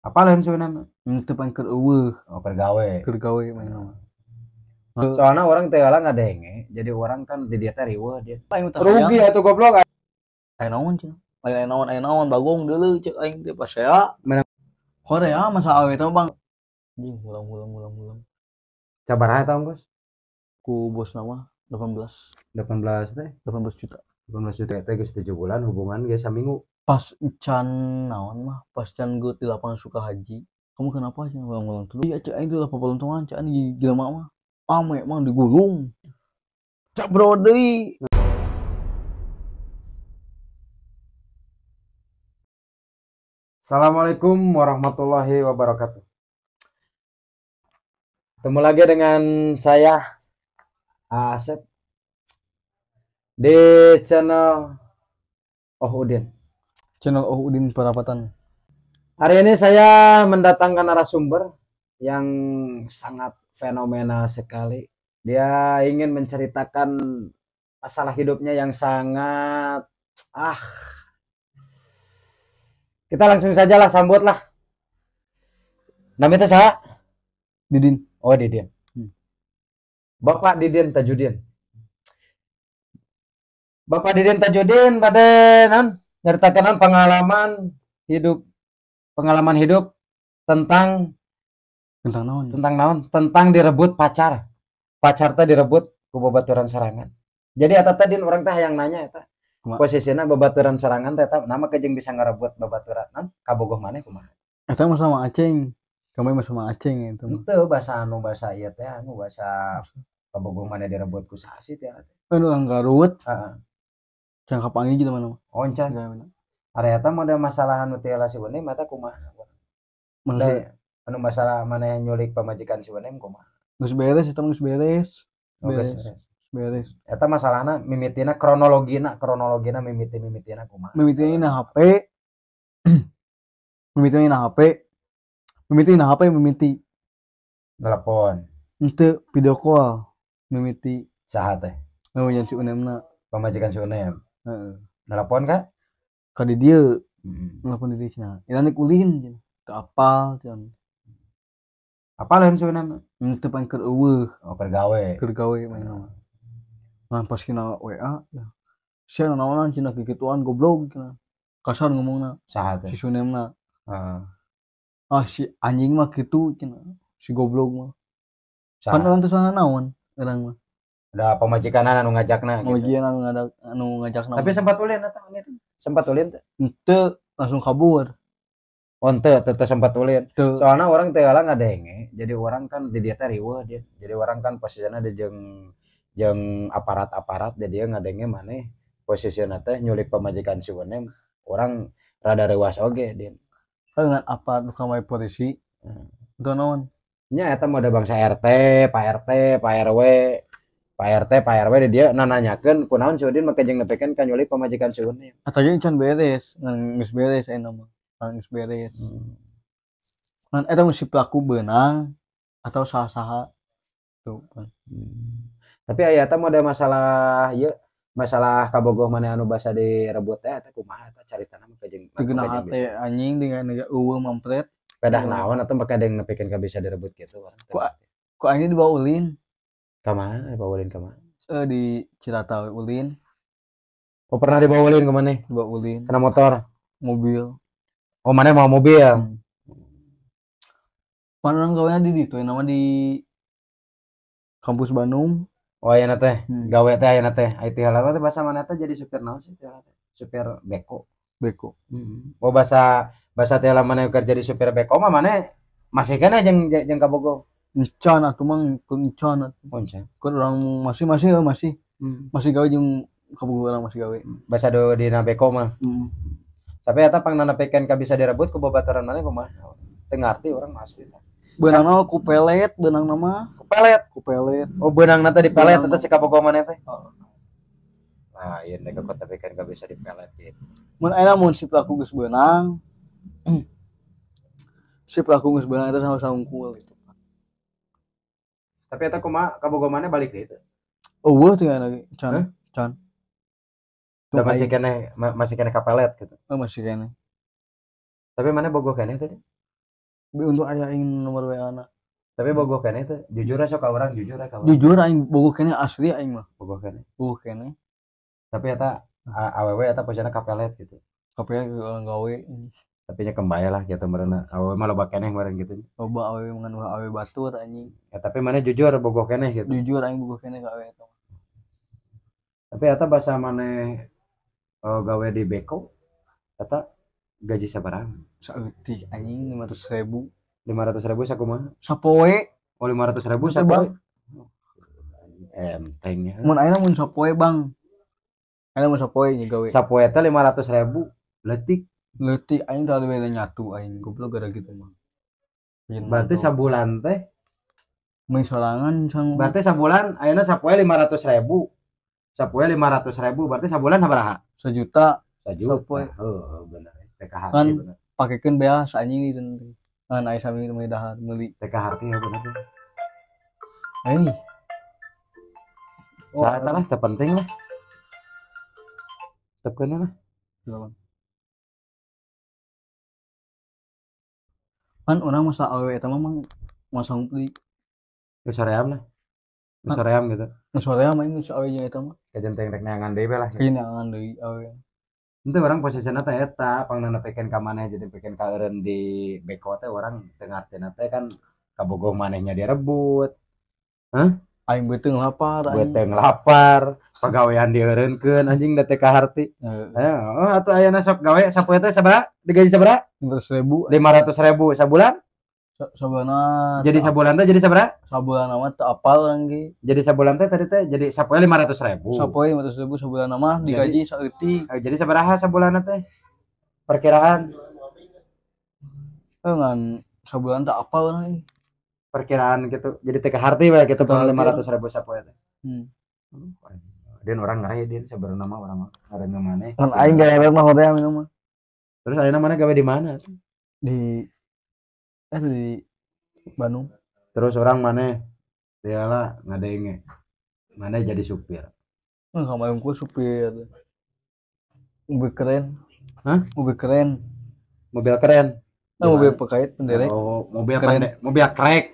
apa lain sebenarnya itu pan kerwe oh kergawe kergawe mana hmm. soalnya orang teh nggak ada yang jadi orang kan di dia teh dia rugi atau goblok ayo naon cina ayo naon ayo naon bagong dulu cek aing teh pas saya mana Korea ya, masa awe tau bang Ini ulang ulang ulang ulang cabar aja tahun bos ku bos nama 18 18 teh 18 juta 18 juta teh guys 7 bulan hubungan guys seminggu pas encan naon mah pas can gue di lapangan suka haji kamu kenapa sih ngulang-ngulang dulu iya cek itu lah pelontongan cek ini gila mah mah ame emang digulung cak bro deh Assalamualaikum warahmatullahi wabarakatuh. Ketemu lagi dengan saya Asep di channel Oh Udin channel Oh Udin Perapatan. Hari ini saya mendatangkan narasumber yang sangat fenomenal sekali. Dia ingin menceritakan masalah hidupnya yang sangat ah. Kita langsung saja lah, sambutlah. Namanya saya Didin. Oh, Didin. Hmm. Bapak Didin Tajudin. Bapak Didin Tajudin pada non Nyertakan pengalaman hidup pengalaman hidup tentang tentang naon tentang naon tentang direbut pacar pacar teh direbut ku babaturan serangan jadi eta tadi orang teh yang nanya eta posisinya babaturan serangan teh nama kejeng bisa ngerebut babaturan nah, kabogoh mana kumaha eta mah sama aceng kamu mah sama aceng itu itu bahasa anu bahasa iya teh anu bahasa kabogoh mana direbut ku sasi teh anu anggarut heeh jangka panggil gitu iya, mana oncan area ada masalah anu teh lah sibeuneh mata kumaha Maksudnya anu masalah mana yang nyulik si sibeuneh kumah, geus beres eta oh, geus beres beres beres eta masalahna mimitina kronologina kronologina mimiti mimitina kumah, mimitina HP mimitina HP mimitina HP mimiti telepon itu video call mimiti saat mau nyanyi yang si unemna pamajikan si unem Heeh. Nelpon kak? kadi dia hmm. nelpon diri nah. cina. kulihin ulin ke apal cian. Apal yang sebenarnya menutup hmm, yang keruwe. Oh kergawe. Kergawe main nama. Nah pas kena WA, ya. saya nanawanan cina kekituan goblok cina. Gitu, Kasar ngomongnya. Sahat. Si sunemna. Uh. Ah si anjing mah gitu cina. Gitu, si goblok mah. Kan orang tuh sana naon orang mah ada gitu. pemajikan anu ngajakna pemajikan anu ngajak anu ngajakna tapi sempat ulin atau sempat ulin ente langsung kabur oh, ente teteh sempat ulin soalnya orang teh ada yang jadi orang kan di dia teh dia jadi orang kan posisinya di jeng jeng aparat-aparat jadi dia ngadenge maneh posisinya teh nyulik pemajikan si Wenem orang rada rewas oge dia kan dengan apa lu wae polisi hmm. itu nya eta mah ada bangsa RT, Pak RT, Pak RW, Pak RT, Pak RW dia nananyakeun kunaon Sudin make jeung nepikeun ka nyulik pamajikan Sudin. Atawa Atau beres, ngan beres eh, aya mah. Ngan geus beres. Hmm. Nah, itu mesti pelaku benang atau sah saha kan. Hmm. Tapi aya ada masalah ya masalah kabogoh mana anu basa direbut teh atau kumaha cari tanah nama jeng? jeung teh anjing dengan uang mampret. Pedah naon atau make ada yang ka bisa direbut gitu? kok ku anjing dibawa ulin Kemana dibawa ulin kemana? Eh di Cirata ulin. Oh pernah dibawa ulin kemana? nih? Dibawa ulin. Kena motor? Mobil. Oh mana mau mobil? ya Hmm. Mana orang gawainya di itu nama di kampus Bandung. Oh iya nate, hmm. gawe teh iya nate. IT halal teh bahasa mana teh jadi supir naon sih Supir beko. Beko. Hmm. Oh bahasa bahasa teh halal mana kerja di supir beko mana masih kena jeng jeng kabogo rencana tuh mang rencana kan orang masih masih oh, masih hmm. masih gawe jeung kabupaten orang masih gawe hmm. bahasa do di nabeko mah hmm. tapi eta pangnana pekan ka bisa direbut ku babataran mana kumaha mah? Tengarti orang masih benang nama ku pelet benang nama ku pelet ku pelet oh benang nata di pelet eta si kapogoman teh oh. nah ieu nek kota pekan ka bisa di pelet gitu mun aya mun si pelaku gus benang hmm. si pelaku gus benang itu sama sangkul tapi eta kumaha kabogomannya balik gitu oh eueuh tuh lagi can can Udah masih kene masih kene kapelet gitu. Oh, masih kene. Tapi mana bogo kene tadi? Bi untuk ayah ingin nomor WA anak. Tapi bogo kene itu jujur sok orang jujur ka orang. Jujur aing bogo kene asli aing mah. bogo kene. Bogoh kene. Tapi eta aww eta pojana kapelet gitu. Kapelet orang gawe tapi nya kembali lah gitu merana awe mah loba keneh gitu loba awe mangan awe batur anjing ya tapi mana jujur bogoh keneh gitu jujur anjing bogoh keneh gawe itu tapi eta bahasa mana oh, e, gawe di beko eta gaji sabarang sakti anjing lima ratus ribu lima ratus ribu sakumaha sapoe oh lima ratus ribu sapoe entengnya mun ayeuna mun sapoe bang ayeuna mun sapoe nya gawe sapoe itu lima ratus ribu letik letik aing terlalu banyak nyatu aing goblok gara gitu mah berarti sabulan teh Mei sorangan sang berarti sabulan ayeuna sapoe ratus ribu sapoe ratus ribu berarti sabulan berapa? sejuta sejuta sapoe oh bener TKH kan pakaikan bea anjing itu nanti kan aing sami meli dahar meli TKH ya bener eh Oh, saat lah, terpenting lah. Tepkannya lah. Silakan. kan orang masa awet itu memang masa ngumpli ke soream lah ke kan- soream gitu ke soream aja ke awe nya itu mah ke jenteng rek neangan deh lah ke neangan deh awe itu orang posisi teh eta pengen peken ka jadi peken ka di beko teh orang dengar ngartina teh kan kabogoh manehnya direbut hah aing beteng lapar aing lapar pegawaian dieureunkeun anjing da TK Harti. Heeh. Eh, oh, atuh ayeuna sok gawe sapoe teh sabaraha? Digaji lima ratus ribu sabulan? Sabulana. Jadi sabulan teh jadi sabaraha? Sabulan nama teu apal lagi. Jadi sabulan teh tadi teh jadi sapoe 500.000. Sapoe 500.000 sabulan mah digaji saeutik. Jadi sabaraha sabulan teh? Perkiraan. Dengan sabulan tak apal lagi. Perkiraan gitu. Jadi TK Harti bae gitu lima ratus ribu sapoe eh, ya. teh. Hmm. Oh, dan orang nggak ya dia sabar nama orang orang mana kan aing gak ewer mah hoream minum mah terus aing mana gawe di mana di eh di Bandung terus orang mana nggak tiala inget. mana jadi supir nggak hmm, sama yang supir mobil keren Hah? mobil keren mobil keren nah, mobil pekait pendere oh mobil keren Pandai. mobil krek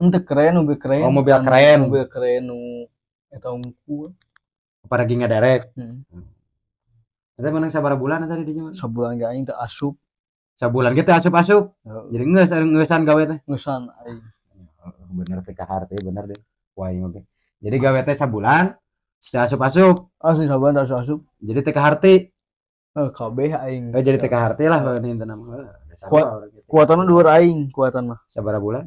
Untuk keren mobil keren oh mobil kan keren mobil keren nu eta unggul para ginga derek hmm. Nanti menang sabar bulan tadi di jaman. Sabulan gak aing asup. Sabulan kita asup-asup. Jadi nges ngesan gawe teh. Ngesan aing. Oh, bener teh kaharte bener deh. Wah, oke. Jadi gawe teh sabulan, teh asup-asup. Asup sabulan teh asup-asup. Jadi teh kaharte. Eh aing. Eh jadi teh kaharte lah bae nih teu Kuat gitu. kuatan dua aing kuatan mah. Sabar bulan.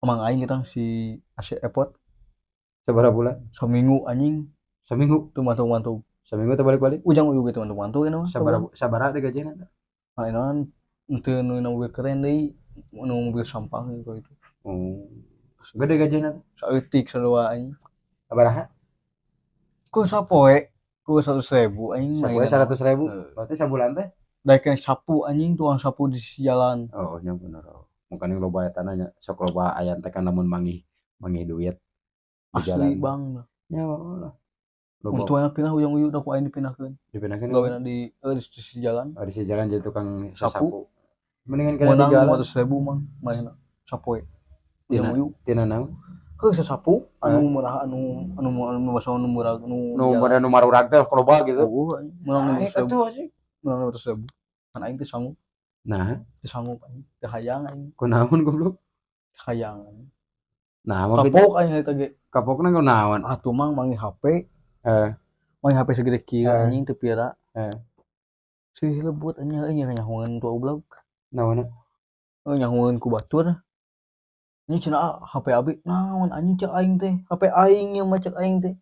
Emang aing kita si asyik Airport. Sabar bulan. Seminggu anjing seminggu tuh mantu mantu seminggu terbalik balik ujang uyu gitu mantu mantu kan sabar sabar ada gajian ada malahan itu nu mobil keren deh nu mobil sampah gitu itu oh gede gajian ada sautik seluar ini sabar ha ku sapoe eh? kau seratus ribu anjing Satu ya, seratus ribu eh. berarti sebulan teh dari sapu anjing tuang sapu di jalan oh nya bener oh mungkin loba ya, tanahnya sok loba ayam tekan namun mangi mangi duit asli bang ya Allah Mertua yang pindah ujung ujung udah kuain dipindahkan. Dipindahkan. Gak di eh, di sisi jalan. Oh, di sisi jalan jadi tukang sapu. Mendingan kalian di jalan. ratus ribu mang, mana sapu ya. Tina uyu. Tina nang. Heh sapu. Eh. Anu, anu, anu, anu murah, anu anu anu bahasa anu murah, anu. Anu murah, anu marurag teh kalau bah gitu. Oh, eh. menang anu ratus ribu. Menang lima ratus ribu. sanggup. Nah, sanggup aing. kau aing. kau belum Kahayang. Nah, kapok aing eta ge. Kapok nang naon? Atuh ah, mang mangi HP eh uh. HP segede kia, uh. Eh. anjing tapi ada eh sih lebut anjing anjing nyahungan tua ublak naon oh nyahungan ku batur ini cina HP abi naon anjing cek aing teh HP aing yang macet aing teh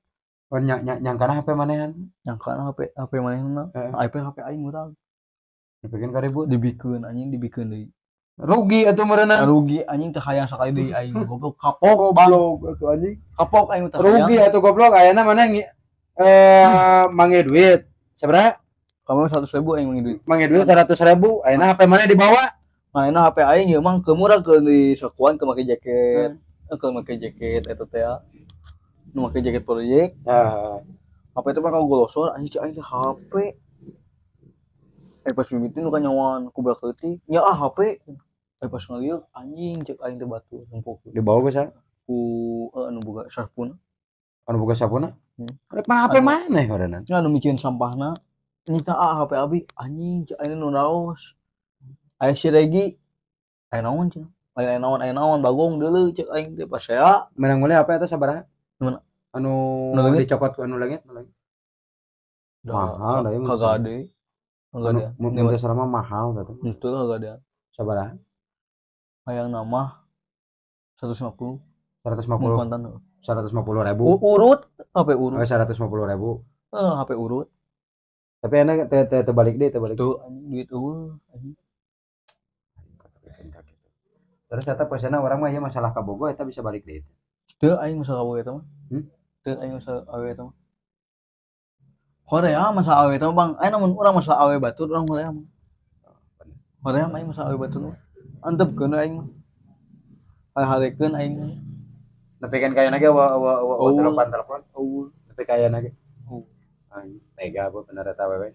Oh, nyang nyang nyangkana HP manehan. Nyangkana HP HP mana, na. Eh. HP nah, HP aing urang. Dibikin karibut, dibikin anjing dibikin deui. Rugi atau merenang nah, rugi anjing teh hayang sakali deui aing goblok kapok oh, goblok atuh anjing kapok aing teh rugi atau goblok ayeuna mana eh mange duit sebenarnya kamu seratus ribu yang mange duit mange duit seratus ribu akhirnya hp mana dibawa mana hp aing ya emang kemurah ke di sekuan ke make jaket hmm. ke make jaket itu teh ah. nu make jaket project nah. Ya. hp itu mah kalau golosor anjing aing hp eh pas bibitin nu kanyawan ku belakeuti ya ah hp eh pas ngeliat anjing cek aing teh batu numpuk dibawa ke sana ku eh uh, nu boga sarpuna anu oh, boga sarpuna Rek mana HP mana ya karena? Cuma nu mikirin sampahna. Nyita ah HP abi anjing cak ini nu raos. Aya si Regi. Aya naon cina? Aya naon aya naon bagong dulu cek aing teh pas saya. Menang mulai ya, HP eta sabaraha? Mana? Anu dicokot ku anu lagi langit. Mahal da ieu. Ya, kagak ada. Kagak anu, ada. Mun sarama mahal teh. Itu kagak ada. Sabaraha? Hayang nama 150. 150. puluh lima puluh ribu U urut HP urut oh, 150 ribu eh HP urut tapi enak te te terbalik deh terbalik tuh duit unggul terus kata pesannya orang mah ya masalah kabogo kita bisa balik deh tuh aing masalah kabogo itu mah hmm? tuh aing masalah awet itu mah Korea ah, masalah awet itu bang ayo namun orang masalah awe batur orang Korea mah Korea mah aing masalah awe batur antep kena ayo mah hari-hari kena aing Nepikan kaya nage wa wa wa wa telepon telepon. Oh. tapi kaya nage. Oh. Anjing, tega apa benar ya wewe.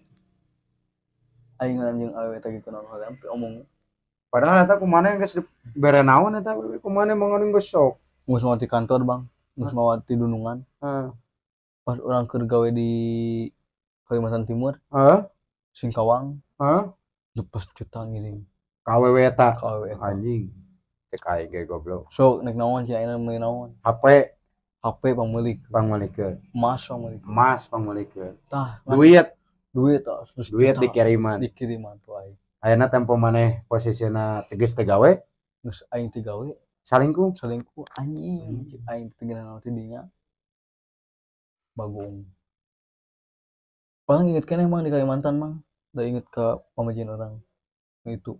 Aing ngalam awet lagi gitu, kenal hal yang, holam omong. Padahal eta kumana geus bere naon eta wewe kumana mangon geus shock Geus semua di kantor, Bang. Geus semua di dunungan. Pas orang keur di Kalimantan Timur. Heeh. Singkawang. Heeh. Lepas juta ngirim. KWW eta. KWW anjing. Kai kayak ge goblok. So nek naon sih ayeuna meuli naon? HP HP Mas pangmeulikeun. Emas pangmeulikeun. Emas pangmeulikeun. Tah, kan. duit duit tah. Terus duit dikiriman. Dikiriman tuh aing. Ayeuna tempo maneh posisina tegas tegawe? Geus aing tegawe. Salingku, salingku anjing. Hmm. Aing tinggal naon dinya. Bagong. Paling inget kan emang di Kalimantan mang. Udah inget ke pemajin orang. Itu.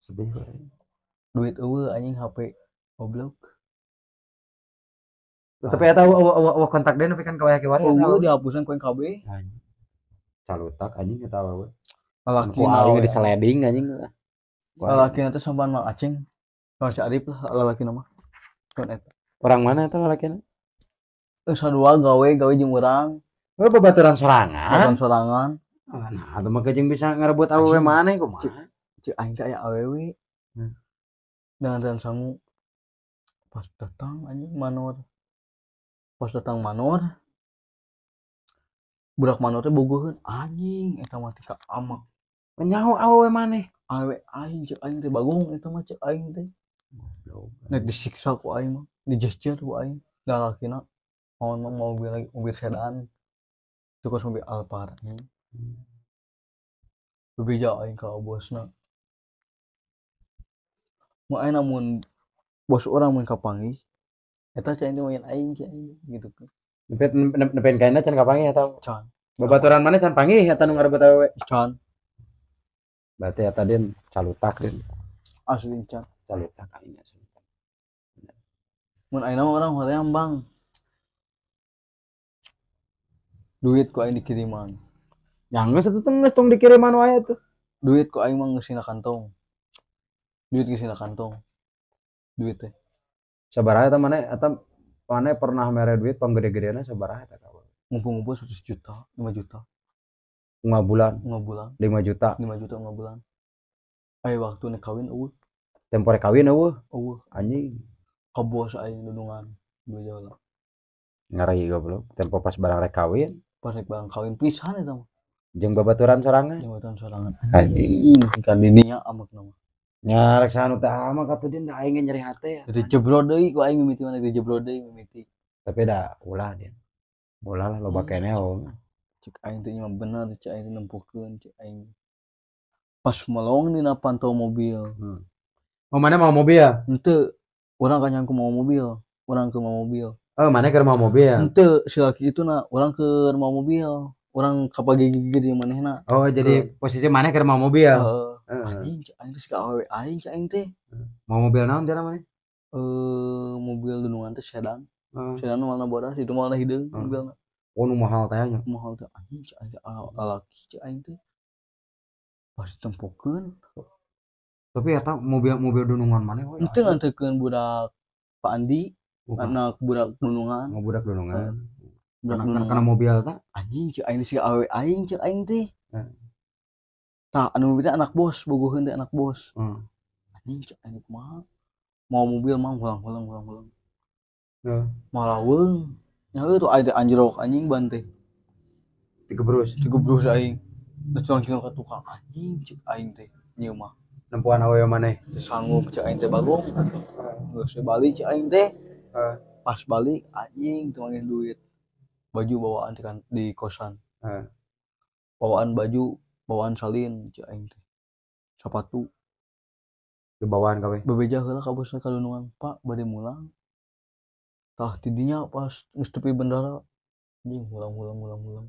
sedih duit eueuh anjing HP goblok tapi eta wah kontak deh tapi kan kawaya kewari eueuh dihapusan ku KB calutak anjing eta wae lalaki nawe di sliding anjing lalaki nanti sampean mal acing kalau si Arif lah lalaki nama orang mana itu lalaki Terus eh, dua gawe gawe jeung urang we oh, babaturan sorangan babaturan sorangan oh, nah itu mah bisa ngerebut awewe mana kumaha cek aing teh aya awewe hmm dengan dan sangu pas datang anjing manor pas datang manor budak manor teh bogoheun kan, anjing eta mati tika amak menyaho awewe maneh awe aing cek aing teh bagong eta mah cek aing teh nek disiksa ku aing mah dijejer ku aing mau mau mobil lagi mobil sedan itu kan mobil Alphard hmm. lebih jauh aing ka bosna mau aing namun bos orang mau kapangi eta cai mau yang aing cai gitu kan nepet nepen kain aja kapangi atau can babaturan mana can pangi eta nu ngarebut awewe can berarti ya tadi calutak din asli can calutak aing asli mun aing orang hari bang duit kok aing dikiriman jangan satu tengah tong dikiriman wae tuh duit kok aing mah ngesina kantong duit sini kantong duit teh sabar aja mana atau mana pernah mere duit gede gedeana sabar aja kawan ngumpul-ngumpul seratus juta lima juta lima bulan lima bulan lima juta lima juta lima bulan ayo waktu nih kawin uh tempore kawin uh uh anjing kebos aja dudungan dua jauh lah ngarai belum tempo pas barang rek kawin pas rek barang kawin nih itu jeng babaturan sorangan jeng babaturan sorangan anjing kan dininya amat nama nya rek sanu teh ah, kata dia ndak aing nyeri hate ya. Jadi kan. jeblo deui ku aing mimiti mana jeblo deui mimiti. Tapi da ulah dia. Ulah lah loba hmm. kene Cek aing teh mah bener cek aing nempuhkeun cek aing. Pas melong dina pantau mobil. Hmm. Oh, mana mau mobil? Henteu. orang kan nyangku mau mobil. orang ke mau mobil. Oh, mana ke mau mobil? Henteu, si laki itu nak orang ke mau mobil. orang kapal gigi gigi di nak Oh, jadi posisi mana ke mau mobil? Heeh. Eh. anjing anjing sih awe anjing cing teh eh. mau mobil naon dia namanya eh mobil gunungan teh sedan eh. sedan warna bodas itu warna hidung mobilnya oh nu mahal tanya mahal teh anjing cing anjing laki cing anjing teh pasti tempokeun tapi tau mobil mobil gunungan mana Itu teu ngantekeun budak Pak Andi anak budak gunungan. oh, budak dunungan budak dunungan karena mobil tak anjing cing anjing sih awe anjing cing anjing teh nah anu kita anak bos bogohan deh anak bos hmm. anjing cok anjing mah mau mobil mah pulang pulang pulang pulang yeah. malah weng ya itu ada anjirok anjing bante tiga berus tiga berus aing nah cuman kita ke tukang anjing cek aing teh nyewa mah nempuan yang mana sanggup cek aing teh bagong nggak balik cek aing teh pas balik anjing tuangin duit baju bawaan di, kan, di kosan bawaan baju bawaan salin cik aing teh sepatu bawaan kawe bebeja heula ka bosna kalunungan pak bade mulang tah tidinya pas ngestupi bendara anjing mulang mulang mulang mulang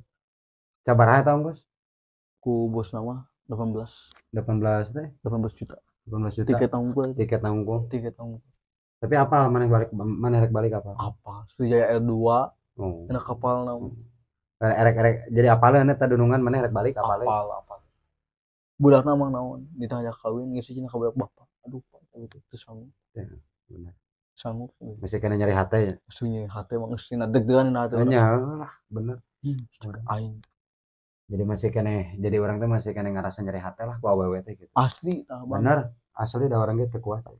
cabaraha eta bos ku bos nama 18 18 teh 18 juta 18 juta tiket nanggung tiket nanggung tiket tanggung tapi apa mana balik mana rek balik apa apa Sriwijaya R2 oh. enak kapal naon hmm. erek erek jadi apalnya nih tadunungan mana rek balik apa apal, apal budak nama naon ditanya kawin nggak sih cina bapak aduh pak itu itu sanggup ya, benar sanggup gitu. masih kena nyari hati ya maksudnya hati emang ngesina deg-degan hati ya lah bener aing jadi masih kena jadi orang tuh masih kena ngerasa nyari hati lah ku awewe teh gitu asli nah, bener asli ada orang gitu kuat ya.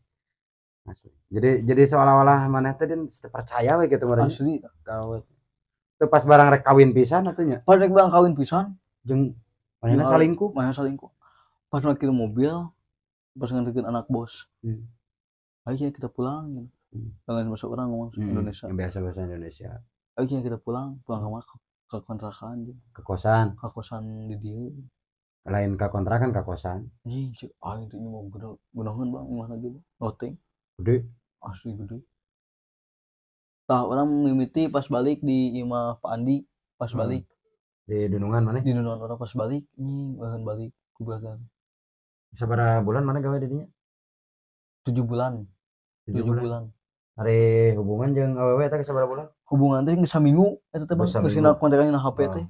asli jadi jadi seolah-olah mana teh dan percaya we gitu mereka asli kawin, itu pas barang rek kawin pisan atunya pas rek barang kawin pisan jeng, mana salingku mana salingku pas parkir mobil pas ngertiin anak bos hmm. akhirnya kita pulang gitu. hmm. dengan masuk orang ngomong hmm. Indonesia yang biasa bahasa Indonesia akhirnya kita pulang pulang ke, ke kontrakan gitu. ke kosan ke kosan di dia lain ke kontrakan ke kosan iya ah itu mau gede gunakan bang lagi gitu. bang, loteng gede asli gede tah orang mimiti pas balik di rumah Pak Andi pas hmm. balik di dunungan mana di dunungan orang pas balik nih bahkan balik kubagan sabara bulan mana gawe dirinya tujuh bulan tujuh, tujuh bulan. bulan hari hubungan jeng aww teh sabara bulan hubungan teh nggak minggu itu teh bang kesina kontrakan hp teh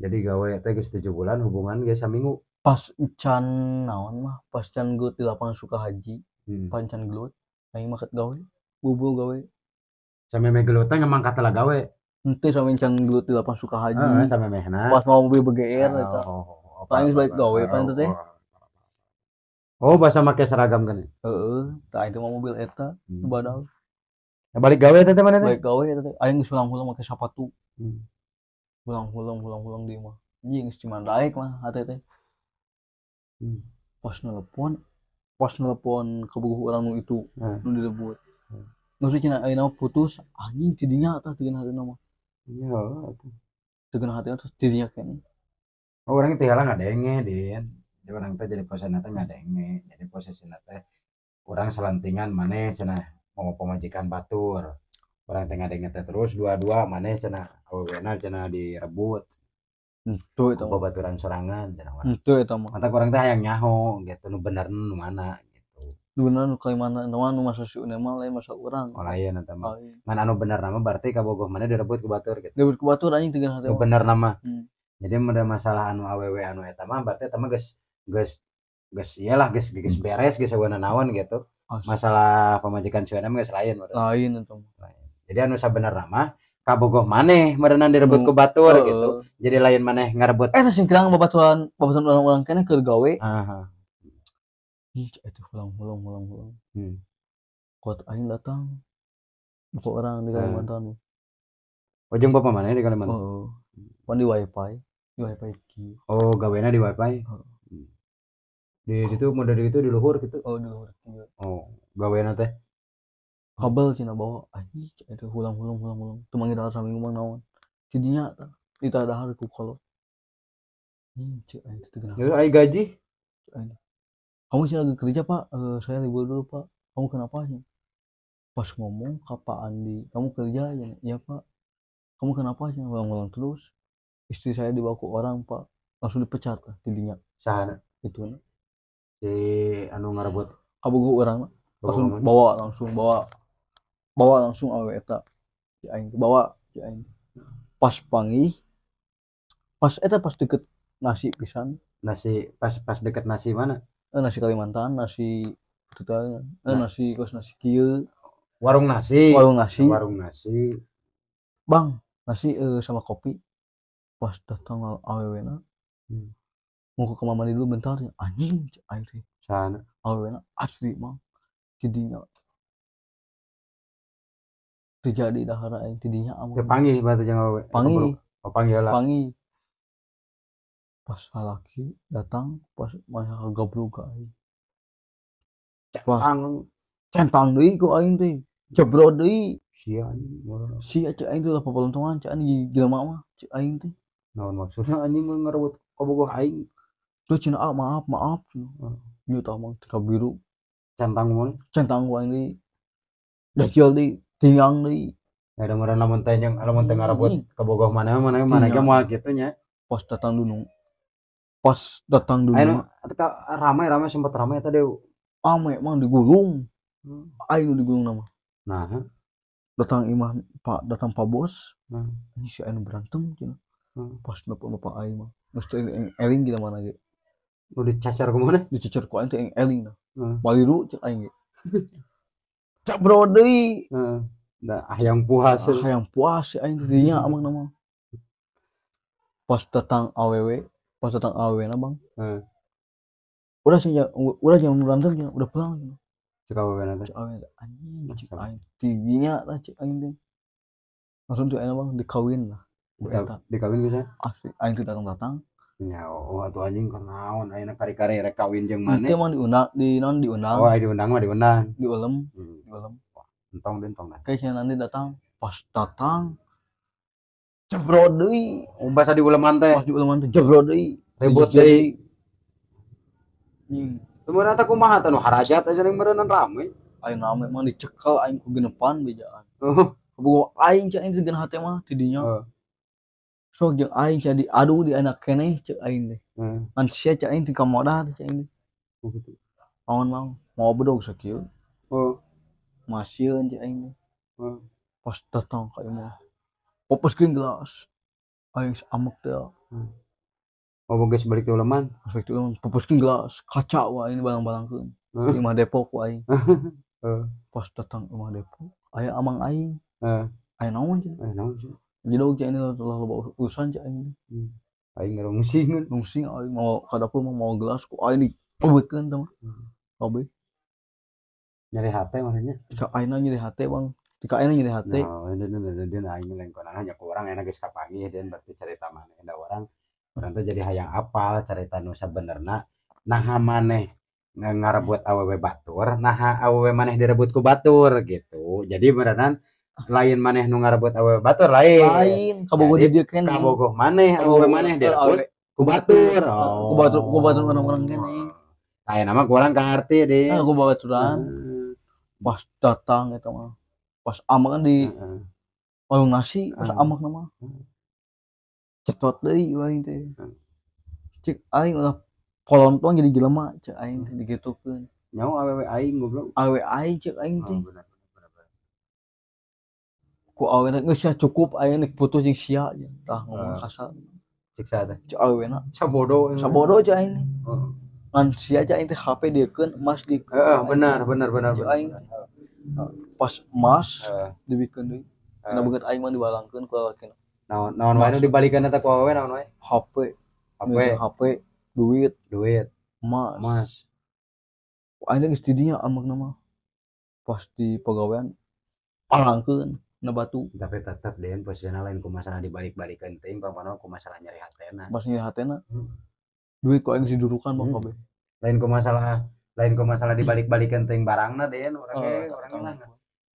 jadi gawe teh geus tujuh bulan hubungan geus minggu pas can naon mah pas can gelut di lapangan suka haji hmm. pancan gelut aing mah gawe bubu gawe sama meh gelut teh ngemang kata gawe nanti sama can gelut di lapangan suka haji ah, sama meh pas mau mobil BGR oh, eta oh, oh. Paling balik gawe pan teh. Ya. Oh, bahasa make seragam kan. Heeh, tah itu mau mobil eta hmm. badal. Ya balik gawe eta teh mana teh? Balik gawe eta teh. Aing pulang-pulang make sepatu. Hmm. Pulang-pulang pulang-pulang di mah. Anjing geus cuman daek mah hate teh. Hmm. Pas nelpon, pas nelpon ke buku orang itu, hmm. nu dilebut. Hmm. Nusuk cina ayeuna putus, anjing tidinya atas tigana hati nama. Iya, teu. Tigana hati terus tidinya kayaknya. Oh, itu hilang ada yang Din. Jadi orang teh jadi nggak ada ngadenge. Jadi posisi nanti Orang selentingan mana, cina mau pemajikan batur. orang teh ada teh terus dua-dua mana cina, awal cina, cina direbut. Hmm, itu hmm, itu mau baturan serangan cina. Itu itu mau kata orang teh yang nyaho gitu nu bener nu mana gitu. Nu bener nu mana nu nu masa si unema lain masa orang. Oh lain nanti mah. Oh, iya. Mana nu bener nama berarti kabogoh mana direbut ku batur gitu. Direbut ku batur anjing tegan hati. Nu bener nama. Hmm jadi ada masalah anu aww anu eta mah berarti eta mah geus geus geus iyalah geus geus hmm. beres geus saweuna naon gitu oh, masalah pemajikan cuan emang geus lain lain entum jadi anu sabenerna mah kabogoh maneh merenang direbut ke oh, batur uh, gitu jadi lain maneh ngarebut eh sing kirang babatuan babatuan orang-orang kene keur gawe aha Ih, aduh, ulang, ulang, ulang, ulang. Hmm. Kuat aing datang, buku orang di Kalimantan. Hmm. ujung bapak mana di Kalimantan? Oh, pan di wifi di wifi oh gawena di wifi oh. di situ mau dari itu di luhur gitu oh di luhur gitu. oh gawena teh kabel cina bawa aji itu hulang hulang hulang hulang tuh manggil alat minggu mang naon jadinya itu ada hari ku kalau hmm cek itu tuh kenapa ya, gaji Ayo. kamu sih lagi kerja pak uh, saya libur dulu pak kamu kenapa sih pas ngomong kapan Andi kamu kerja ya, ya pak kamu kenapa sih ulang-ulang terus istri saya dibawa ke orang pak langsung dipecat lah tidinya sana itu si anu ngarebut gue orang langsung Bogo bawa langsung bawa bawa langsung awe eta si aing bawa si aing pas pangi pas eta pas deket nasi pisan nasi pas pas deket nasi mana eh, nasi Kalimantan nasi tetangga eh, nah. nasi kos nasi kil, warung nasi warung nasi warung nasi bang nasi eh, sama kopi pas datang awewe na hmm. mau ke kamar mandi dulu bentar ya anjing air sana awewe na asli mah jadinya terjadi dahara yang tidinya amun ya panggil batu jangan awewe panggil oh, panggil lah panggil pas laki datang pas masa gablok aing pas centang deui kok aing teh jebro deui sia sia cek aing tuh apa pelontongan cek aing gila mama cek aing teh Nah, maksudnya anjing ngerebut kobogoh aing. Tuh cina ah, maaf maaf. Nyu tau mah tika biru. Centang mun. Centang gue ini. di. jual di tiang di. ada meureun lamun yang ada teh ngarebut kobogoh mana mana mana aja mau gitu nya. Pos datang dulu. Pos datang dulu. Aing ramai ramai sempat ramai tadi. Ame emang digulung. Hmm. Aing digulung nama. Nah, datang imah Pak datang Pak Bos. Nah, si aing berantem cina hmm. pas dapat bapak aing mah mesti yang eling gitu mana gitu lu dicacar ke mana dicacar ke aing yang eling lah, hmm. balik dulu cek aing gitu cak bro deh hmm. nah ayam puas ah, ayam puas aing tingginya amang nama pas datang aww pas datang aww na bang hmm. udah sih udah jam berantem ya udah pulang gitu cek aww na cek aww anjing cek aing tingginya lah cek aing deh langsung tuh enak bang dikawin lah dikawin bisa asli aing teu datang datang nyawa oh, tuh anjing kenaon ayeuna kari-kari rek kawin jeung mana teu emang diundang di non diundang oh diundang mah diundang di ulem hmm. di ulem entong den tong kayaknya nanti datang pas datang jebro deui oh bahasa di uleman teh pas di uleman teh jebro deui ribut deui Kemudian aku mah tanu harajat aja yang berenang ramai. Aing ramai mah dicekal aing ku genepan bejaan. Oh. Kebugo aing cak aing hati mah tidinya. Oh sok jeung aing jadi aduh di anak kene cek aing teh hmm. sia cek aing tingkah modal cek aing teh oh, gitu mau mau bedog sakieu oh masieun cek aing teh hmm. Oh. pas datang ka imah opeskeun gelas aing amek teh hmm. Oh, sebalik balik leman uleman. Balik ke uleman. Pupuskin gelas kaca wah ini balang-balangkeun. Hmm. Imah Depok wah aing. Oh. Pas datang imah Depok, ayah amang aing. Heeh. Hmm. Aya naon sih? Aya naon jauh cah ini lah loba urusan cah ini hmm. aing ngungsi ngungsi aing mau kadapun mau mau gelas ku aing di obekeun teh nyari HP maksudnya ka aing nyari HP bang di ka nyari HP nah oh, dan dan dan aing lengkonan hanya ku urang enak geus kapangi dan berarti cerita mana ada orang orang jadi hayang apal cerita nu sabenerna naha maneh ngarebut awewe batur naha awewe maneh direbutku batur gitu jadi beneran lain maneh nu ngarebut awewe batur lain lain kabogoh di dieu keneh kabogoh maneh awewe maneh direbut ku batur oh. oh. ku batur ku batur urang-urang keneh oh. nama kurang kaarti deh nah, ku baturan hmm. pas datang eta gitu mah pas amak kan di warung nasi pas amak nama cetot deui wae teh hmm. cek aing udah polontong jadi jelema cek aing hmm. digitukeun nyawa awewe aing goblok awewe aing cek aing teh oh, ku awewe nek geus cukup aya nek foto jeung sia ya. Tah ngomong ah. kasar. Cek sada. Cek awewe na. Sabodo. Sabodo aja ini. Heeh. Ngan oh. sia aja ini HP diekeun emas di. Heeh, eh, benar benar benar. Cek aing. Eh, pas emas eh. dibikeun deui. Karena banget aing mah dibalangkeun ku lalaki. Naon naon wae nu dibalikeun eta ku awewe naon wae? HP. HP. HP duit, duit. Emas. Emas. Aing geus di amak nama. Pas di pegawaian palangkeun nabatu tapi tetap deh posisinya lain ku masalah dibalik-balikan tim pamanau ku masalah nyari hatena pas nyari hatena hmm. duit kok yang didudukan bang hmm. lain ku masalah lain ku masalah dibalik-balikan tim barangnya deh orangnya oh, eh,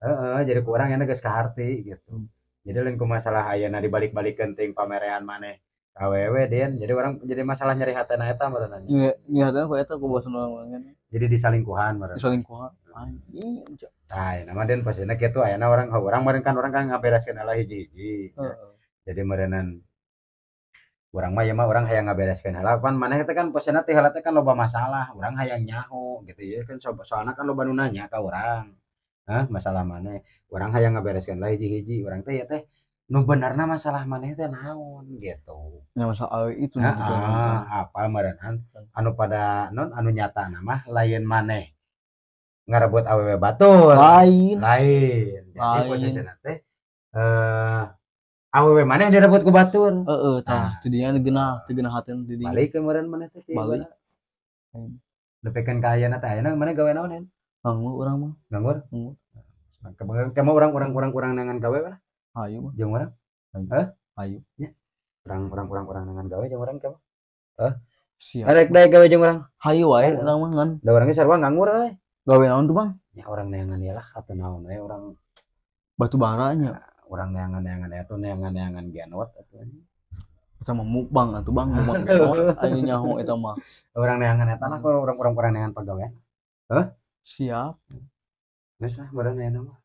orang jadi kurang enak guys kaharti gitu hmm. jadi lain masalah masalah ayeuna dibalik-balikan ting pamerean mana KWW den jadi orang jadi masalah nyari hatena eta meureun nya nyari hatena ku itu ku bosan orang-orangnya kan jadi disalingkuhan bareng disalingkuhan anjing nah nama dan pasina itu ayana orang oh, orang meren kan orang kan ngabereskeun ala hiji-hiji uh, jadi merenan orang mah ya mah orang hayang ngabereskeun hal apa mana kita kan pas teh heula kan loba masalah orang hayang nyaho gitu ya kan so, kan loba nu nanya orang Hah, masalah mana orang hayang ngabereskeun lah hiji-hiji orang teh ya teh nu nama salah mana itu naon gitu ya masalah itu nah, ah, apa maranan anu pada non anu nyata nama lain Nggak ngarebut aww batul lain lain jadi posisi nanti eh aww mana yang direbut nah. anu ke batur Eh, uh, tah jadinya genah genah hatin jadi balik kemarin mana teh balik lepekan kaya nata ayeuna mana gawe naonin? nganggur orang mah nganggur nganggur nah, kamu orang orang orang orang nangan gawe lah ayo mah jeung Ayo. Eh? ayo ya Orang orang orang orang dengan gawe jeung urang kamu Eh? siap arek daek gawe jeung urang ayo, wae kan, mah ngan da urangnya sarua nganggur we gawe naon tuh bang ya orang neangan ya lah atau naon we orang batu baranya nah, orang neangan neangan ya itu neangan neangan gianwat, atau ya sama mukbang atau bang mukbang genot ayo nyaho itu mah orang neangan itu lah orang orang orang neangan pegawai heh siap Nggak lah, badan enak mah.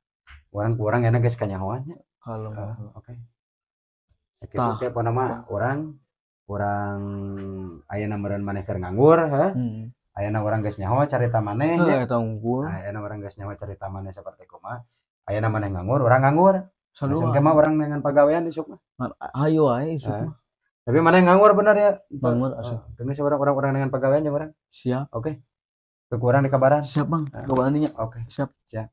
Orang kurang enak guys kanyawannya kalau uh, oke okay. nah. tiap nama orang orang ayah nomoran maneh keur nganggur ha hmm. nama orang geus nyaho carita maneh ya eta unggul nah, ayana orang geus nyaho carita maneh seperti kumaha ayana maneh nganggur orang nganggur Langsung kemah orang dengan pegawaian isuk mah. Ayo ayo isuk mah. Tapi mana yang nganggur benar ya? Nganggur asup. Dengan seorang orang-orang dengan pegawaian yang orang. Siap. Oke. Okay. Kekurangan di kabaran. Siap bang. Nah. Kabaran ya. Oke. Okay. Siap. Siap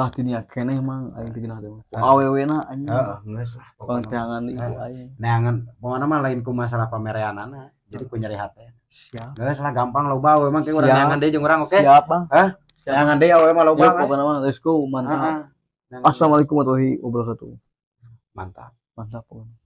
lah tinya keneh mang aing teh jenah Aww awewena anjing heeh ah, ah, geus lah pokona teangan ieu ah. neangan pokona mah lain ku masalah pamereanana jadi ku nyari hate siap geus lah gampang lo bawa, emang ke urang neangan deui jeung oke siap bang hah neangan deui awe mah loba pokona mah let's go mantap assalamualaikum warahmatullahi wabarakatuh mantap mantap pokona